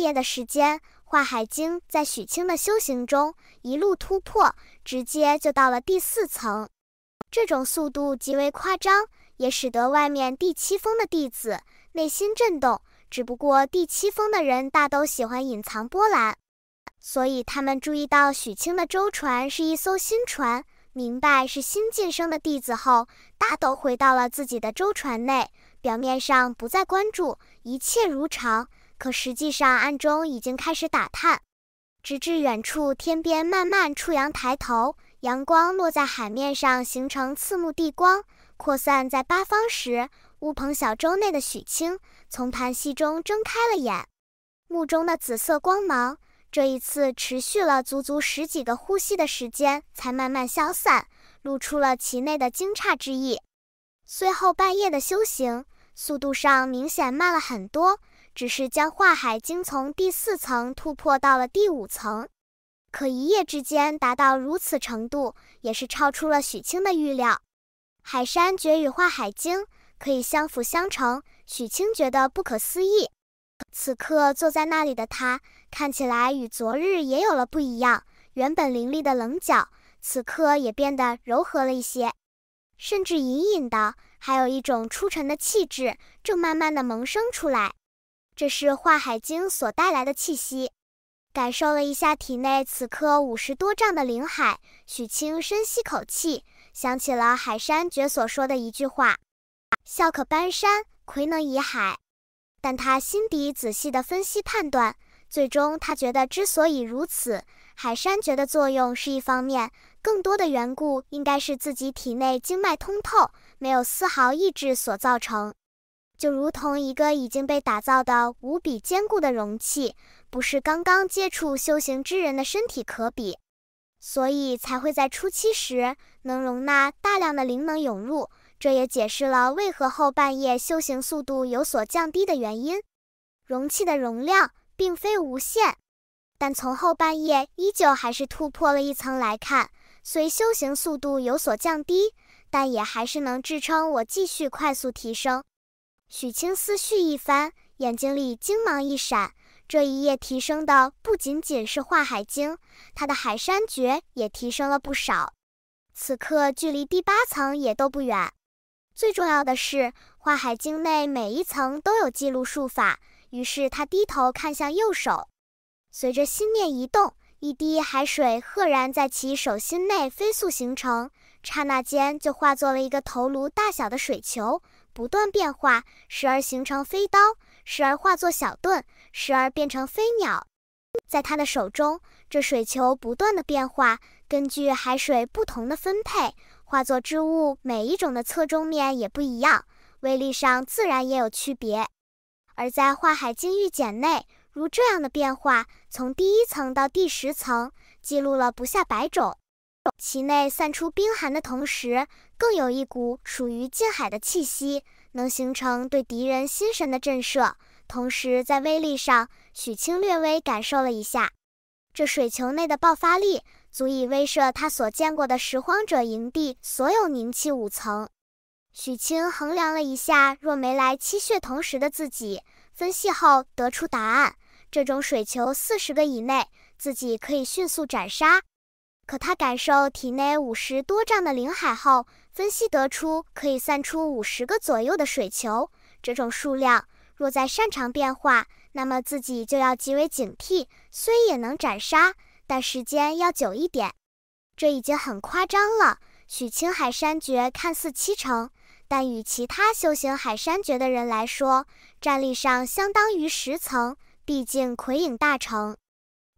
夜的时间，《华海经》在许清的修行中一路突破，直接就到了第四层。这种速度极为夸张，也使得外面第七峰的弟子内心震动。只不过第七峰的人大都喜欢隐藏波澜，所以他们注意到许清的舟船是一艘新船，明白是新晋升的弟子后，大都回到了自己的舟船内，表面上不再关注，一切如常。可实际上，暗中已经开始打探。直至远处天边慢慢出阳，抬头，阳光落在海面上，形成刺目地光，扩散在八方时，乌篷小舟内的许清从盘膝中睁开了眼，目中的紫色光芒，这一次持续了足足十几个呼吸的时间，才慢慢消散，露出了其内的惊诧之意。随后半夜的修行，速度上明显慢了很多。只是将《画海经》从第四层突破到了第五层，可一夜之间达到如此程度，也是超出了许清的预料。海山诀与画海经可以相辅相成，许清觉得不可思议。此刻坐在那里的他，看起来与昨日也有了不一样。原本凌厉的棱角，此刻也变得柔和了一些，甚至隐隐的还有一种出尘的气质，正慢慢的萌生出来。这是化海经所带来的气息，感受了一下体内此刻五十多丈的灵海，许清深吸口气，想起了海山诀所说的一句话：“笑可搬山，魁能移海。”但他心底仔细的分析判断，最终他觉得之所以如此，海山诀的作用是一方面，更多的缘故应该是自己体内经脉通透，没有丝毫抑制所造成。就如同一个已经被打造的无比坚固的容器，不是刚刚接触修行之人的身体可比，所以才会在初期时能容纳大量的灵能涌入。这也解释了为何后半夜修行速度有所降低的原因。容器的容量并非无限，但从后半夜依旧还是突破了一层来看，虽修行速度有所降低，但也还是能支撑我继续快速提升。许清思绪一番，眼睛里精芒一闪。这一夜提升的不仅仅是《画海经》，他的《海山诀》也提升了不少。此刻距离第八层也都不远。最重要的是，《画海经》内每一层都有记录术法。于是他低头看向右手，随着心念一动，一滴海水赫然在其手心内飞速形成，刹那间就化作了一个头颅大小的水球。不断变化，时而形成飞刀，时而化作小盾，时而变成飞鸟。在他的手中，这水球不断的变化，根据海水不同的分配，化作之物每一种的侧重面也不一样，威力上自然也有区别。而在化海金玉简内，如这样的变化，从第一层到第十层，记录了不下百种。其内散出冰寒的同时，更有一股属于近海的气息，能形成对敌人心神的震慑。同时，在威力上，许清略微感受了一下，这水球内的爆发力足以威慑他所见过的拾荒者营地所有凝气五层。许清衡量了一下，若没来七血同时的自己，分析后得出答案：这种水球四十个以内，自己可以迅速斩杀。可他感受体内五十多丈的灵海后，分析得出可以散出五十个左右的水球。这种数量若再擅长变化，那么自己就要极为警惕。虽也能斩杀，但时间要久一点。这已经很夸张了。许青海山诀看似七成，但与其他修行海山诀的人来说，战力上相当于十层。毕竟魁影大成，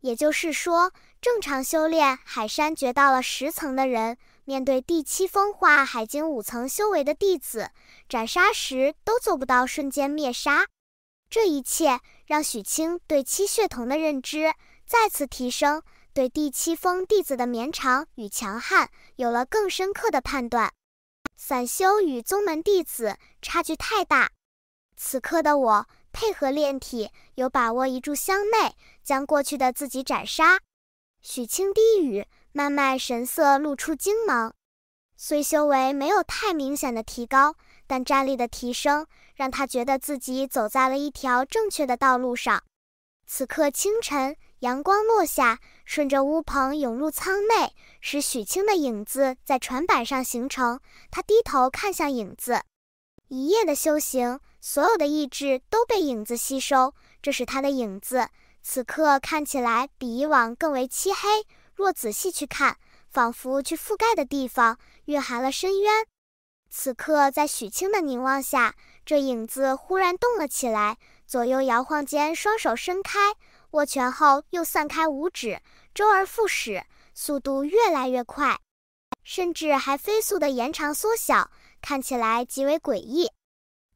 也就是说。正常修炼，海山掘到了十层的人，面对第七峰化海经五层修为的弟子斩杀时，都做不到瞬间灭杀。这一切让许清对七血瞳的认知再次提升，对第七峰弟子的绵长与强悍有了更深刻的判断。散修与宗门弟子差距太大，此刻的我配合炼体，有把握一炷香内将过去的自己斩杀。许清低语，曼曼神色露出惊芒。虽修为没有太明显的提高，但战力的提升让他觉得自己走在了一条正确的道路上。此刻清晨，阳光落下，顺着屋棚涌入舱内，使许清的影子在船板上形成。他低头看向影子，一夜的修行，所有的意志都被影子吸收，这是他的影子。此刻看起来比以往更为漆黑。若仔细去看，仿佛去覆盖的地方蕴含了深渊。此刻，在许清的凝望下，这影子忽然动了起来，左右摇晃间，双手伸开，握拳后又散开五指，周而复始，速度越来越快，甚至还飞速地延长、缩小，看起来极为诡异。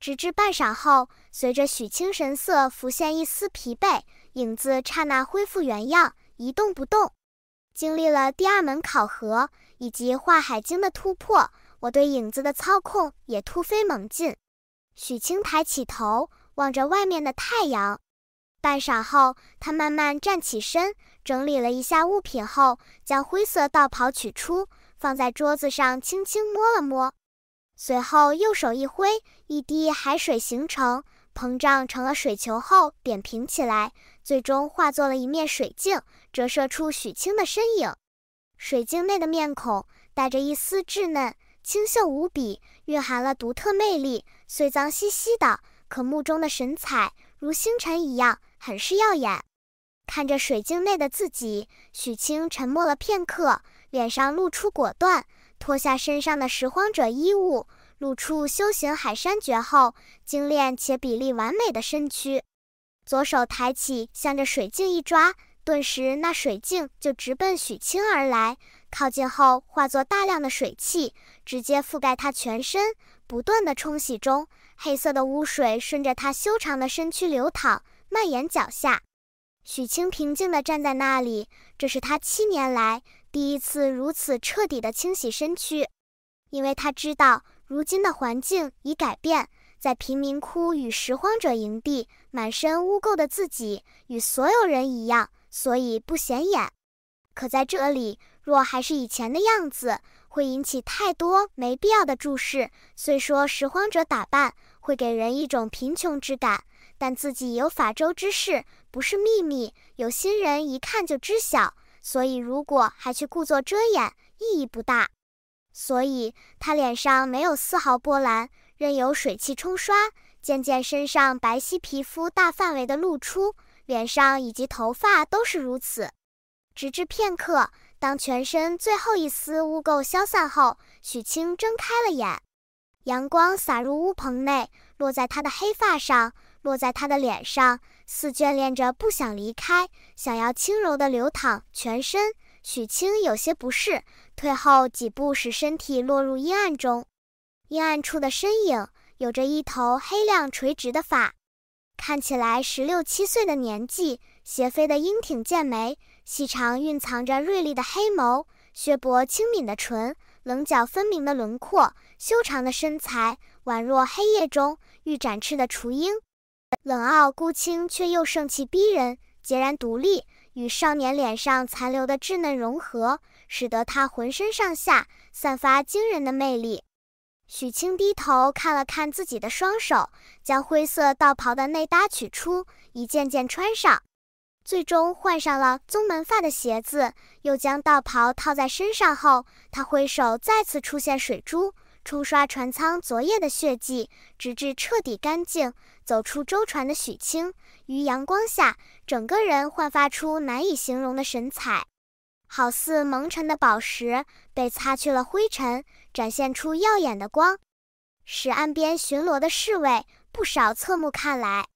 直至半晌后，随着许清神色浮现一丝疲惫。影子刹那恢复原样，一动不动。经历了第二门考核以及画海经的突破，我对影子的操控也突飞猛进。许清抬起头，望着外面的太阳，半晌后，他慢慢站起身，整理了一下物品后，将灰色道袍取出，放在桌子上，轻轻摸了摸，随后右手一挥，一滴海水形成。膨胀成了水球后，扁平起来，最终化作了一面水镜，折射出许清的身影。水镜内的面孔带着一丝稚嫩，清秀无比，蕴含了独特魅力。虽脏兮兮的，可目中的神采如星辰一样，很是耀眼。看着水镜内的自己，许清沉默了片刻，脸上露出果断，脱下身上的拾荒者衣物。露出修行海山诀后精炼且比例完美的身躯，左手抬起，向着水镜一抓，顿时那水镜就直奔许清而来。靠近后化作大量的水汽，直接覆盖他全身，不断的冲洗中，黑色的污水顺着他修长的身躯流淌，蔓延脚下。许清平静的站在那里，这是他七年来第一次如此彻底的清洗身躯，因为他知道。如今的环境已改变，在贫民窟与拾荒者营地，满身污垢的自己与所有人一样，所以不显眼。可在这里，若还是以前的样子，会引起太多没必要的注视。虽说拾荒者打扮会给人一种贫穷之感，但自己有法周之势不是秘密，有心人一看就知晓。所以，如果还去故作遮掩，意义不大。所以，他脸上没有丝毫波澜，任由水汽冲刷，渐渐身上白皙皮肤大范围的露出，脸上以及头发都是如此。直至片刻，当全身最后一丝污垢消散后，许清睁开了眼，阳光洒入屋棚内，落在他的黑发上，落在他的脸上，似眷恋着，不想离开，想要轻柔的流淌全身。许清有些不适，退后几步，使身体落入阴暗中。阴暗处的身影有着一头黑亮垂直的发，看起来十六七岁的年纪，斜飞的鹰挺剑眉，细长蕴藏着锐利的黑眸，削薄轻敏的唇，棱角分明的轮廓，修长的身材，宛若黑夜中欲展翅的雏鹰，冷傲孤清却又盛气逼人，孑然独立。与少年脸上残留的稚嫩融合，使得他浑身上下散发惊人的魅力。许清低头看了看自己的双手，将灰色道袍的内搭取出，一件件穿上，最终换上了宗门发的鞋子，又将道袍套在身上后，他挥手再次出现水珠，冲刷船舱昨夜的血迹，直至彻底干净。走出舟船的许清，于阳光下，整个人焕发出难以形容的神采，好似蒙尘的宝石被擦去了灰尘，展现出耀眼的光，使岸边巡逻的侍卫不少侧目看来。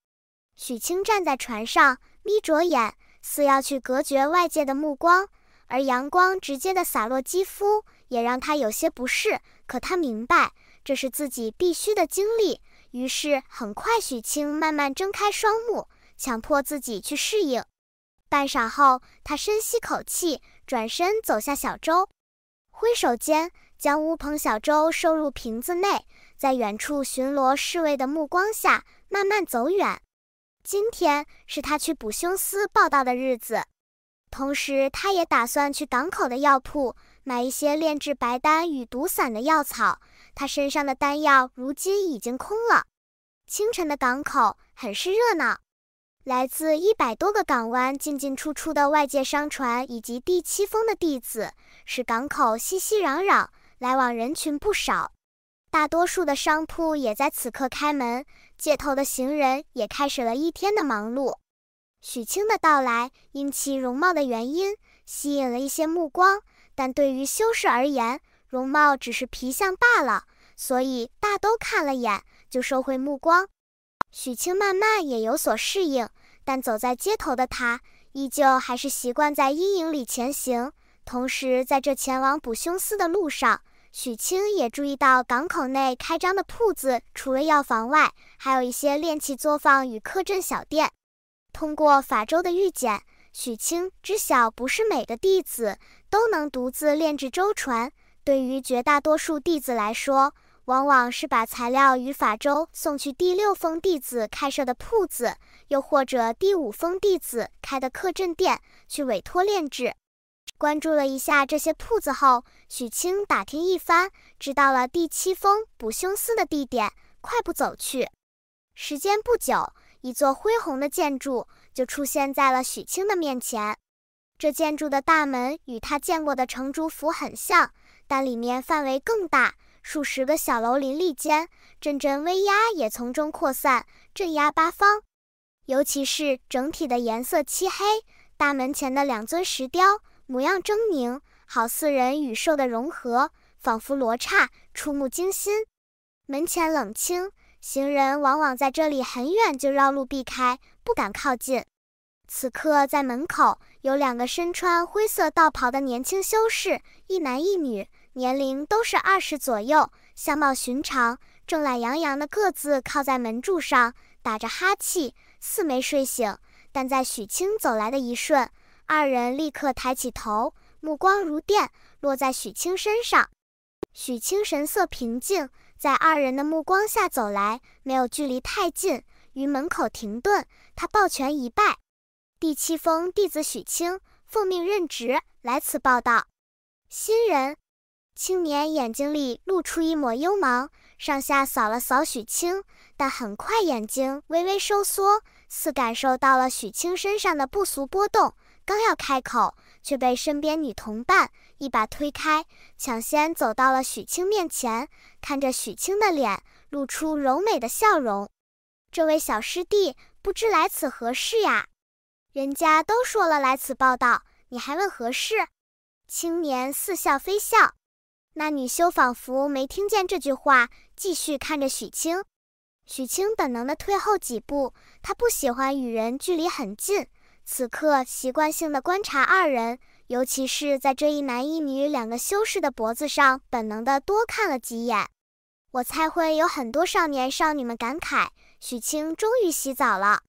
许清站在船上，眯着眼，似要去隔绝外界的目光，而阳光直接的洒落肌肤，也让他有些不适。可他明白，这是自己必须的经历。于是很快，许清慢慢睁开双目，强迫自己去适应。半晌后，他深吸口气，转身走下小舟，挥手间将乌篷小舟收入瓶子内，在远处巡逻侍卫的目光下慢慢走远。今天是他去捕凶司报到的日子，同时他也打算去港口的药铺买一些炼制白丹与毒散的药草。他身上的丹药如今已经空了。清晨的港口很是热闹，来自一百多个港湾进进出出的外界商船以及第七峰的弟子，使港口熙熙攘攘，来往人群不少。大多数的商铺也在此刻开门，街头的行人也开始了一天的忙碌。许清的到来，因其容貌的原因，吸引了一些目光，但对于修士而言。容貌只是皮相罢了，所以大都看了眼就收回目光。许清慢慢也有所适应，但走在街头的他依旧还是习惯在阴影里前行。同时，在这前往捕凶司的路上，许清也注意到港口内开张的铺子，除了药房外，还有一些炼器作坊与客栈小店。通过法舟的预检，许清知晓不是每个弟子都能独自炼制舟船。对于绝大多数弟子来说，往往是把材料与法舟送去第六峰弟子开设的铺子，又或者第五峰弟子开的客栈店去委托炼制。关注了一下这些铺子后，许清打听一番，知道了第七峰补胸司的地点，快步走去。时间不久，一座恢宏的建筑就出现在了许清的面前。这建筑的大门与他见过的城主府很像。但里面范围更大，数十个小楼林立间，阵阵威压也从中扩散，镇压八方。尤其是整体的颜色漆黑，大门前的两尊石雕模样狰狞，好似人与兽的融合，仿佛罗刹，触目惊心。门前冷清，行人往往在这里很远就绕路避开，不敢靠近。此刻在门口有两个身穿灰色道袍的年轻修士，一男一女。年龄都是二十左右，相貌寻常，正懒洋洋的各自靠在门柱上，打着哈气，似没睡醒。但在许清走来的一瞬，二人立刻抬起头，目光如电，落在许清身上。许清神色平静，在二人的目光下走来，没有距离太近，于门口停顿。他抱拳一拜：“第七峰弟子许清，奉命任职，来此报道，新人。”青年眼睛里露出一抹幽芒，上下扫了扫许清，但很快眼睛微微收缩，似感受到了许清身上的不俗波动。刚要开口，却被身边女同伴一把推开，抢先走到了许清面前，看着许清的脸，露出柔美的笑容。这位小师弟，不知来此何事呀？人家都说了来此报道，你还问何事？青年似笑非笑。那女修仿佛没听见这句话，继续看着许清。许清本能的退后几步，他不喜欢与人距离很近。此刻习惯性的观察二人，尤其是在这一男一女两个修士的脖子上，本能的多看了几眼。我猜会有很多少年少女们感慨：许清终于洗澡了。